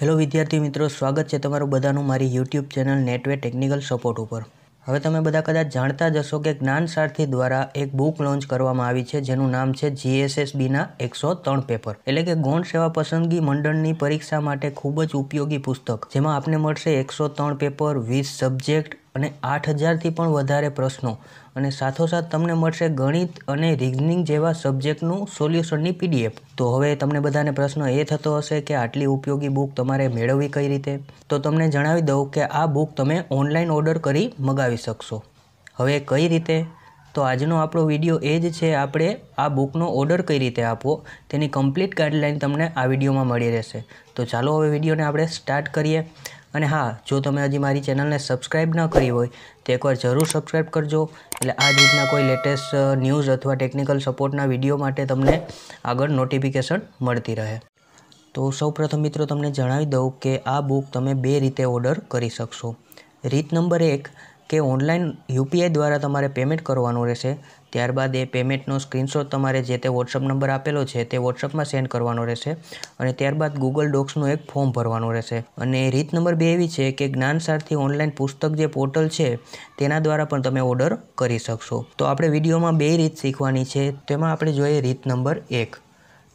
hello વિદ્યાર્થી મિત્રો સ્વાગત છે તમારું બધાનું મારી YouTube channel Netway technical support ઉપર હવે તમે બધા કદાચ જાણતા જ હશો કે જ્ઞાન સારથી દ્વારા એક બુક લોન્ચ કરવામાં આવી છે જેનું નામ છે જીએસએસબીના એકસો ત્રણ પેપર એટલે કે ગૌણ સેવા પસંદગી મંડળની પરીક્ષા માટે ખૂબ જ ઉપયોગી પુસ્તક જેમાં આપને મળશે એકસો ત્રણ પેપર વીસ સબ્જેક્ટ અને આઠ હજારથી પણ વધારે પ્રશ્નો અને સાથોસાથ તમને મળશે ગણિત અને રિઝનિંગ જેવા સબ્જેક્ટનું સોલ્યુશનની પીડીએફ તો હવે તમને બધાને પ્રશ્ન એ થતો હશે કે આટલી ઉપયોગી બુક તમારે મેળવવી કઈ રીતે તો તમને જણાવી દઉં કે આ બુક તમે ઓનલાઈન ઓર્ડર કરી મગાવી શકશો હવે કઈ રીતે તો આજનો આપણો વિડીયો એ જ છે આપણે આ બુકનો ઓર્ડર કઈ રીતે આપવો તેની કમ્પ્લીટ ગાઈડલાઇન તમને આ વિડીયોમાં મળી રહેશે તો ચાલો હવે વિડીયોને આપણે સ્ટાર્ટ કરીએ અને હા જો તમે હજી મારી ચેનલને સબસ્ક્રાઈબ ન કરી હોય તો એકવાર જરૂર સબસ્ક્રાઈબ કરજો એટલે આ જ રીતના કોઈ લેટેસ્ટ ન્યૂઝ અથવા ટેકનિકલ સપોર્ટના વિડીયો માટે તમને આગળ નોટિફિકેશન મળતી રહે તો સૌપ્રથમ મિત્રો તમને જણાવી દઉં કે આ બુક તમે બે રીતે ઓર્ડર કરી શકશો રીત નંબર એક કે ઓનલાઈન યુપીઆઈ દ્વારા તમારે પેમેન્ટ કરવાનું રહેશે ત્યારબાદ એ પેમેન્ટનો સ્ક્રીનશોટ તમારે જે તે વોટ્સઅપ નંબર આપેલો છે તે વોટ્સઅપમાં સેન્ડ કરવાનો રહેશે અને ત્યારબાદ ગૂગલ ડોક્સનું એક ફોર્મ ભરવાનું રહેશે અને રીત નંબર બે એવી છે કે જ્ઞાન સારથી ઓનલાઈન પુસ્તક જે પોર્ટલ છે તેના દ્વારા પણ તમે ઓર્ડર કરી શકશો તો આપણે વિડીયોમાં બે રીત શીખવાની છે તેમાં આપણે જોઈએ રીત નંબર એક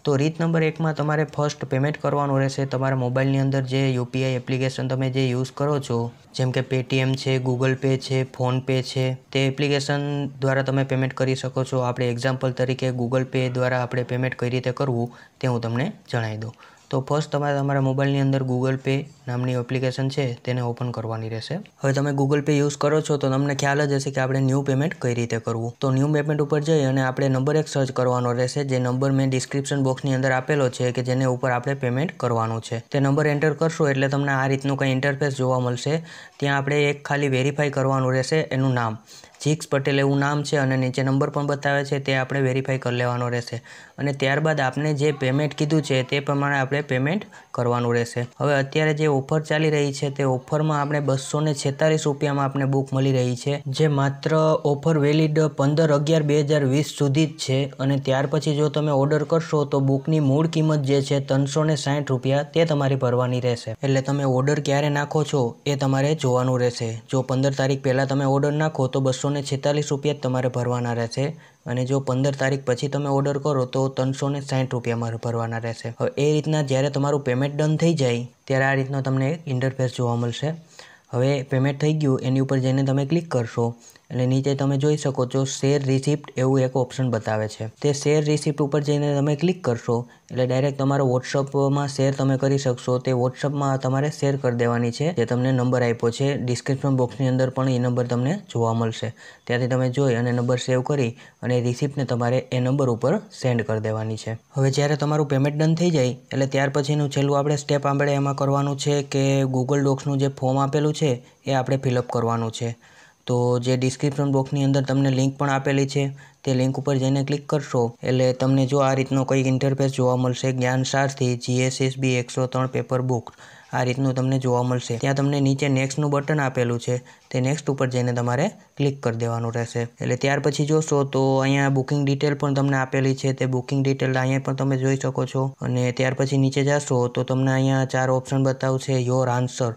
તો રીત નંબર એકમાં તમારે ફર્સ્ટ પેમેન્ટ કરવાનું રહેશે તમારા મોબાઈલની અંદર જે યુપીઆઈ એપ્લિકેશન તમે જે યુઝ કરો છો જેમ કે પેટીએમ છે ગૂગલ પે છે ફોનપે છે તે એપ્લિકેશન દ્વારા તમે પેમેન્ટ કરી શકો છો આપણે એક્ઝામ્પલ તરીકે ગૂગલ પે દ્વારા આપણે પેમેન્ટ કઈ રીતે કરવું તે હું તમને જણાવી દઉં તો ફર્સ્ટ તમારે તમારા મોબાઈલની અંદર ગૂગલ પે નામની એપ્લિકેશન છે તેને ઓપન કરવાની રહેશે હવે તમે ગૂગલ પે યુઝ કરો છો તો તમને ખ્યાલ જ હશે કે આપણે ન્યૂ પેમેન્ટ કઈ રીતે કરવું તો ન્યૂ પેમેન્ટ ઉપર જઈ અને આપણે નંબર એક સર્ચ કરવાનો રહેશે જે નંબર મેં ડિસ્ક્રિપ્શન બોક્સની અંદર આપેલો છે કે જેને ઉપર આપણે પેમેન્ટ કરવાનું છે તે નંબર એન્ટર કરશો એટલે તમને આ રીતનું કંઈ ઇન્ટરફેસ જોવા મળશે ત્યાં આપણે એક ખાલી વેરીફાઈ કરવાનું રહેશે એનું નામ જીક્સ પટેલ એવું નામ છે અને નીચે નંબર પણ બતાવે છે તે આપણે વેરીફાઈ કરી લેવાનો રહેશે અને ત્યારબાદ આપણે જે પેમેન્ટ કીધું છે તે પ્રમાણે આપણે પેમેન્ટ કરવાનું રહેશે હવે અત્યારે જે ઓફર ચાલી રહી છે તે ઓફરમાં આપણે બસો ને છેતાલીસ રૂપિયામાં આપણે બુક મળી રહી છે જે માત્ર ઓફર વેલિડ પંદર અગિયાર બે હજાર વીસ સુધી જ છે અને ત્યાર પછી જો તમે ઓર્ડર કરશો તો બુકની મૂળ કિંમત જે છે ત્રણસો ને સાઠ રૂપિયા તે તમારી ભરવાની રહેશે એટલે તમે ઓર્ડર ક્યારે નાખો છો એ તમારે જોવાનું રહેશે જો પંદર તારીખ પહેલાં તમે ઓર્ડર નાખો તો બસો ને છેતાલીસ રૂપિયા જ તમારે ભરવાના રહેશે અને જો પંદર તારીખ પછી તમે ઓર્ડર કરો તો ત્રણસો ને સાઠ રૂપિયામાં ભરવાના રહેશે હવે એ રીતના જ્યારે તમારું પેમેન્ટ ડન થઈ જાય ત્યારે આ રીતનો તમને ઇન્ટરફેસ જોવા મળશે હવે પેમેન્ટ થઈ ગયું એની ઉપર જઈને તમે ક્લિક કરશો એટલે નીચે તમે જોઈ શકો છો શેર રિસિપ્ટ એવું એક ઓપ્શન બતાવે છે તે શેર રિસિપ્ટ ઉપર જઈને તમે ક્લિક કરશો એટલે ડાયરેક્ટ તમારો વોટ્સઅપમાં શેર તમે કરી શકશો તે વોટ્સઅપમાં તમારે શેર કરી દેવાની છે જે તમને નંબર આપ્યો છે ડિસ્ક્રિપ્શન બોક્સની અંદર પણ એ નંબર તમને જોવા મળશે ત્યાંથી તમે જોઈ અને નંબર સેવ કરી અને રિસિપ્ટને તમારે એ નંબર ઉપર સેન્ડ કરી દેવાની છે હવે જ્યારે તમારું પેમેન્ટ ડન થઈ જાય એટલે ત્યાર પછીનું છેલ્લું આપણે સ્ટેપ આપણે એમાં કરવાનું છે કે ગૂગલ ડોક્સનું જે ફોર્મ આપેલું છે એ આપણે ફિલઅપ કરવાનું છે તો જે ડિસ્ક્રિપ્શન બોક્સની અંદર તમને લિંક પણ આપેલી છે તે લિંક ઉપર જઈને ક્લિક કરશો એટલે તમને જો આ રીતનો કંઈક ઇન્ટરફેસ જોવા મળશે જ્ઞાન સારથી જીએસએસબી એકસો ત્રણ પેપર બુક આ રીતનું તમને જોવા મળશે ત્યાં તમને નીચે નેક્સ્ટનું બટન આપેલું છે તે નેક્સ્ટ ઉપર જઈને તમારે ક્લિક કરી દેવાનું રહેશે એટલે ત્યાર પછી જોશો તો અહીંયા બુકિંગ ડિટેલ પણ તમને આપેલી છે તે બુકિંગ ડિટેલ અહીંયા પણ તમે જોઈ શકો છો અને ત્યાર પછી નીચે જશો તો તમને અહીંયા ચાર ઓપ્શન બતાવશે યોર આન્સર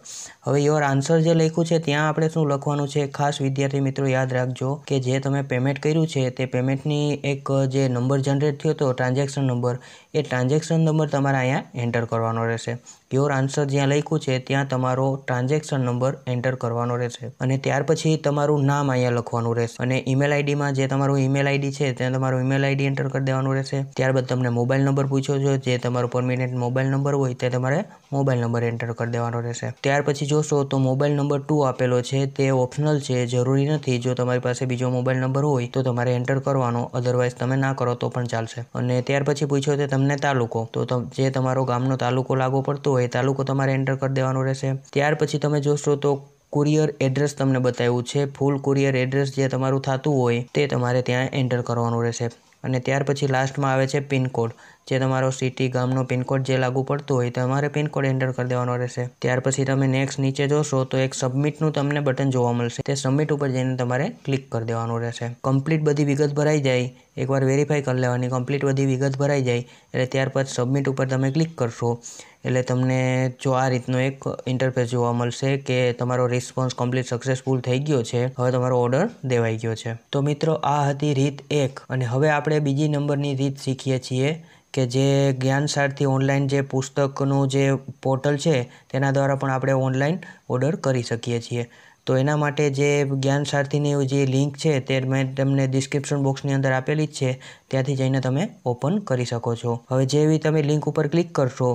હવે યોર આન્સર જે લખ્યું છે ત્યાં આપણે શું લખવાનું છે ખાસ વિદ્યાર્થી મિત્રો યાદ રાખજો કે જે તમે પેમેન્ટ કર્યું છે તે પેમેન્ટની એક જે નંબર જનરેટ થયો હતો ટ્રાન્ઝેક્શન નંબર એ ટ્રાન્ઝેક્શન નંબર તમારે અહીંયા એન્ટર કરવાનો રહેશે યોર આન્સર જ્યાં લખ્યું છે ત્યાં તમારો ટ્રાન્ઝેક્શન નંબર એન્ટર કરવાનો રહેશે અને ત્યાર પછી તમારું નામ અહીંયા લખવાનું રહેશે અને ઈમેલ આઈડીમાં જે તમારું ઈમેલ આઈડી છે ત્યાં તમારું ઈમેલ આઈડી એન્ટર કરી દેવાનું રહેશે ત્યારબાદ તમને મોબાઈલ નંબર પૂછ્યો છે જે તમારો પરમિનન્ટ મોબાઈલ નંબર હોય તે તમારે મોબાઈલ નંબર એન્ટર કરી દેવાનો રહેશે ત્યાર પછી જોશો તો મોબાઈલ નંબર ટુ આપેલો છે તે ઓપ્શનલ છે જરૂરી નથી જો તમારી પાસે બીજો મોબાઈલ નંબર હોય તો તમારે એન્ટર કરવાનો અધરવાઇઝ તમે ના કરો તો પણ ચાલશે અને ત્યાર પછી પૂછ્યો તે તમને તાલુકો તો જે તમારો ગામનો તાલુકો લાગુ પડતો હોય તાલુકો તમારે એન્ટર કરી દેવાનો રહેશે ત્યાર પછી તમે જોશો તો કુરિયર એડ્રેસ તમને બતાવ્યું છે ફૂલ કુરિયર એડ્રેસ જે તમારું થતું હોય તે તમારે ત્યાં એન્ટર કરવાનું રહેશે અને ત્યાર પછી લાસ્ટમાં આવે છે પિનકોડ જે તમારો સિટી ગામનો પિનકોડ જે લાગુ પડતો હોય તમારે પિનકોડ એન્ટર કરી દેવાનો રહેશે ત્યાર પછી તમે નેક્સ્ટ નીચે જોશો તો એક સબમિટનું તમને બટન જોવા મળશે તે સબમિટ ઉપર જઈને તમારે ક્લિક કરી દેવાનું રહેશે કમ્પ્લીટ બધી વિગત ભરાઈ જાય એકવાર વેરીફાઈ કરી લેવાની કમ્પ્લીટ બધી વિગત ભરાઈ જાય એટલે ત્યાર પછી સબમિટ ઉપર તમે ક્લિક કરશો એટલે તમને જો આ રીતનો એક ઇન્ટરફેસ જોવા મળશે કે તમારો રિસ્પોન્સ કમ્પ્લીટ સક્સેસફુલ થઈ ગયો છે હવે તમારો ઓર્ડર દેવાઈ ગયો છે તો મિત્રો આ હતી રીત એક અને હવે આપણે બીજી નંબરની રીત શીખીએ છીએ કે જે જ્ઞાન સારથી ઓનલાઈન જે પુસ્તકનું જે પોર્ટલ છે તેના દ્વારા પણ આપણે ઓનલાઈન ઓર્ડર કરી શકીએ છીએ તો એના માટે જે જ્ઞાન સારથીની જે લિંક છે તે મેં તમને ડિસ્ક્રિપ્શન બોક્સની અંદર આપેલી જ છે ત્યાંથી જઈને તમે ઓપન કરી શકો છો હવે જેવી તમે લિંક ઉપર ક્લિક કરશો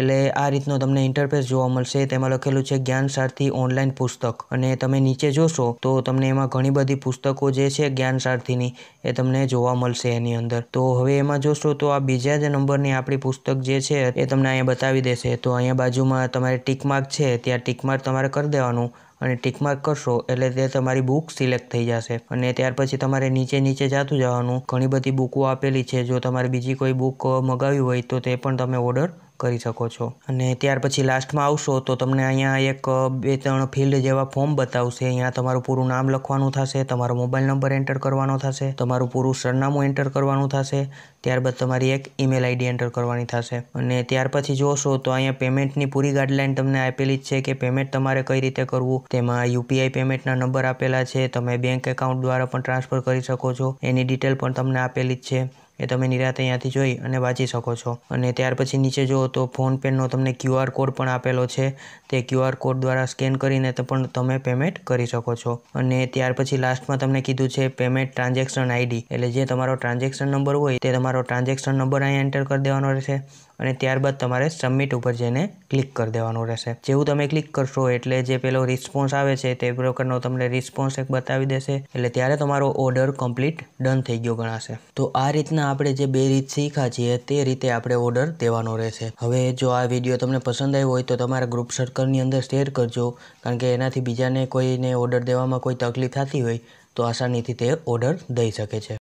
એટલે આ રીતનો તમને ઇન્ટરફેસ જોવા મળશે તેમાં લખેલું છે જ્ઞાન સારથી ઓનલાઈન પુસ્તક અને તમે નીચે જોશો તો તમને એમાં ઘણી બધી પુસ્તકો જે છે જ્ઞાન સારથીની એ તમને જોવા મળશે એની અંદર તો હવે એમાં જોશો તો આ બીજા જ નંબરની આપણી પુસ્તક જે છે એ તમને અહીંયા બતાવી દેશે તો અહીંયા બાજુમાં તમારે ટીકમાર્ક છે ત્યાં ટીકમાર્ક તમારે કરી દેવાનું અને ટીકમાર્ક કરશો એટલે તે તમારી બુક સિલેક્ટ થઈ જશે અને ત્યાર પછી તમારે નીચે નીચે જતું જવાનું ઘણી બધી બુકો આપેલી છે જો તમારે બીજી કોઈ બુક મગાવી હોય તો તે પણ તમે ઓર્ડર કરી શકો છો અને ત્યાર પછી લાસ્ટમાં આવશો તો તમને અહીંયા એક બે ત્રણ ફિલ્ડ જેવા ફોર્મ બતાવશે અહીંયા તમારું પૂરું નામ લખવાનું થશે તમારો મોબાઈલ નંબર એન્ટર કરવાનો થશે તમારું પૂરું સરનામું એન્ટર કરવાનું થશે ત્યારબાદ તમારી એક ઈમેલ આઈડી એન્ટર કરવાની થશે અને ત્યાર પછી જોશો તો અહીંયા પેમેન્ટની પૂરી ગાઈડલાઇન તમને આપેલી જ છે કે પેમેન્ટ તમારે કઈ રીતે કરવું તેમાં યુપીઆઈ પેમેન્ટના નંબર આપેલા છે તમે બેંક એકાઉન્ટ દ્વારા પણ ટ્રાન્સફર કરી શકો છો એની ડિટેલ પણ તમને આપેલી જ છે એ તમે નિરાતે અહીંયાથી જોઈ અને વાંચી શકો છો અને ત્યાર પછી નીચે જુઓ તો ફોનપેનો તમને ક્યુઆર કોડ પણ આપેલો છે તે ક્યુઆર કોડ દ્વારા સ્કેન કરીને પણ તમે પેમેન્ટ કરી શકો છો અને ત્યાર પછી લાસ્ટમાં તમને કીધું છે પેમેન્ટ ટ્રાન્ઝેક્શન આઈડી એટલે જે તમારો ટ્રાન્ઝેક્શન નંબર હોય તે તમારો ટ્રાન્ઝેક્શન નંબર અહીંયા એન્ટર કરી દેવાનો રહેશે અને ત્યારબાદ તમારે સબમિટ ઉપર જઈને ક્લિક કરી દેવાનું રહેશે જેવું તમે ક્લિક કરશો એટલે જે પેલો રિસ્પોન્સ આવે છે તે બ્રોકરનો તમને રિસ્પોન્સ એક બતાવી દેશે એટલે ત્યારે તમારો ઓર્ડર કમ્પ્લીટ ડન થઈ ગયો ગણાશે તો આ રીતના આપણે જે બે રીત શીખ્યા છીએ તે રીતે આપણે ઓર્ડર દેવાનો રહેશે હવે જો આ વિડીયો તમને પસંદ આવ્યો હોય તો તમારા ગ્રુપ સર્કલની અંદર શેર કરજો કારણ કે એનાથી બીજાને કોઈને ઓર્ડર દેવામાં કોઈ તકલીફ થતી હોય તો આસાનીથી તે ઓર્ડર દઈ શકે છે